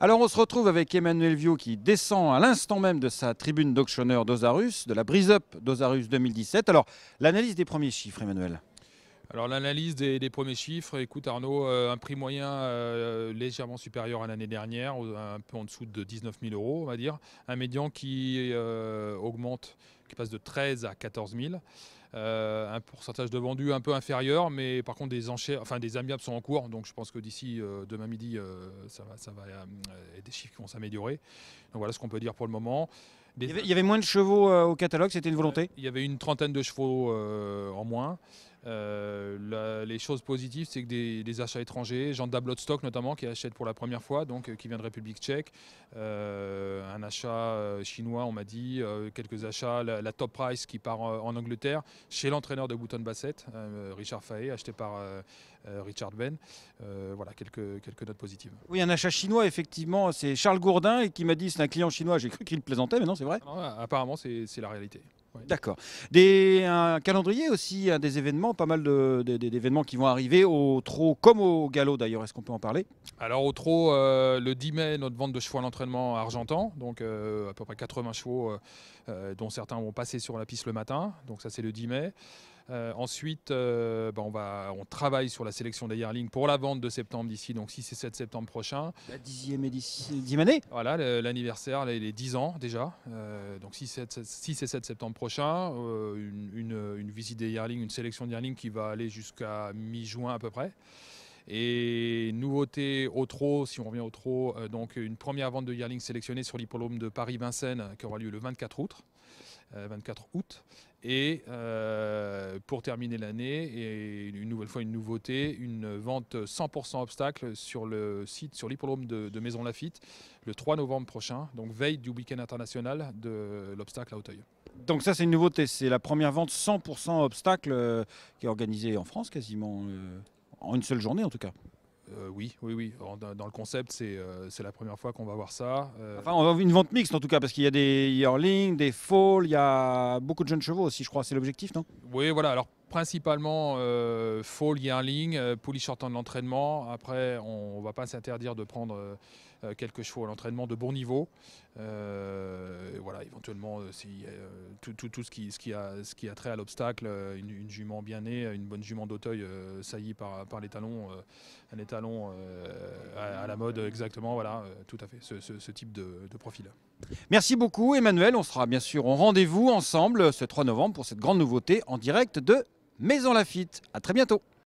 Alors on se retrouve avec Emmanuel Viau qui descend à l'instant même de sa tribune d'auctionneur d'Osarus, de la Brise Up d'Osarus 2017. Alors l'analyse des premiers chiffres Emmanuel alors l'analyse des, premiers chiffres, écoute Arnaud, euh, un prix moyen euh, légèrement supérieur à l'année dernière, un peu en dessous de 19 000 euros on va dire, un médian qui euh, augmente passe de 13 à 14 000. Euh, un pourcentage de vendus un peu inférieur, mais par contre des enchères, enfin des amiables sont en cours, donc je pense que d'ici euh, demain midi, euh, ça va, ça va, des chiffres qui vont s'améliorer. Donc voilà ce qu'on peut dire pour le moment. Il, y avait, moins de chevaux au catalogue, c'était une volonté. il y avait une trentaine de chevaux en moins. les choses positives, c'est que des, achats étrangers, Jean Dablotstock notamment, qui achète pour la première fois, donc qui vient de République tchèque, un achat chinois, on m'a dit, quelques achats, la top price qui part euh, en Angleterre chez l'entraîneur de Bouton Bassett, euh, Richard Fahey, acheté par euh, Richard Ben. voilà, quelques, quelques notes positives. Oui, un achat chinois, effectivement. C'est Charles Gourdin qui m'a dit c'est un client chinois. J'ai cru qu'il plaisantait, mais non, c'est vrai. apparemment, c'est la réalité. D'accord. Des, un calendrier aussi, des événements, pas mal d'événements qui vont arriver au trot, comme au galop d'ailleurs, est-ce qu'on peut en parler Alors au trot, euh, le 10 mai, notre vente de chevaux à l'entraînement à Argentan, donc euh, à peu près 80 chevaux, euh, dont certains vont passer sur la piste le matin, donc ça c'est le 10 mai. Euh, ensuite, euh, ben, on, travaille sur la sélection des yearlings pour la vente de septembre d'ici, donc 6 et 7 septembre prochain. La dixième, et dixième année Voilà, l'anniversaire, les, est 10 ans déjà, euh, donc 6 et, 7, septembre prochain. Une, visite des yearlings, une sélection de yearlings qui va aller jusqu'à mi-juin à peu près. Et nouveauté au trot, si on revient au trot, donc une première vente de yearling sélectionnée sur l'hippodrome de Paris-Vincennes qui aura lieu le 24 août. 24 euh, août. Et euh, pour terminer l'année, et une nouvelle fois une nouveauté, une vente 100% obstacle sur le site, sur l'hippodrome de, Maison Lafitte, le 3 novembre prochain, donc veille du week-end international de l'obstacle à Hauteuil. Donc ça c'est une nouveauté, c'est la première vente 100% obstacle euh, qui est organisée en France quasiment, en une seule journée en tout cas. Euh, oui, oui, oui. Dans, le concept, euh, c'est la première fois qu'on va voir ça. Euh. Enfin, on va une vente mixte en tout cas, parce qu'il y a des yearlings, des falls, il y a beaucoup de jeunes chevaux aussi, je crois. C'est l'objectif, non Oui, voilà. Alors, principalement fall, yearling, en sortant de l'entraînement. Après, on ne va pas s'interdire de prendre quelques chevaux à l'entraînement de bon niveau tout, ce, qui, a, trait à l'obstacle, euh, une, jument bien née, une bonne jument d'Auteuil euh, saillie par, par les talons, euh, un étalon à, la mode exactement, voilà, tout à fait, ce, type de, profil. Merci beaucoup Emmanuel, on sera bien sûr au rendez-vous ensemble ce 3 novembre pour cette grande nouveauté en direct de Maison Lafitte. A très bientôt.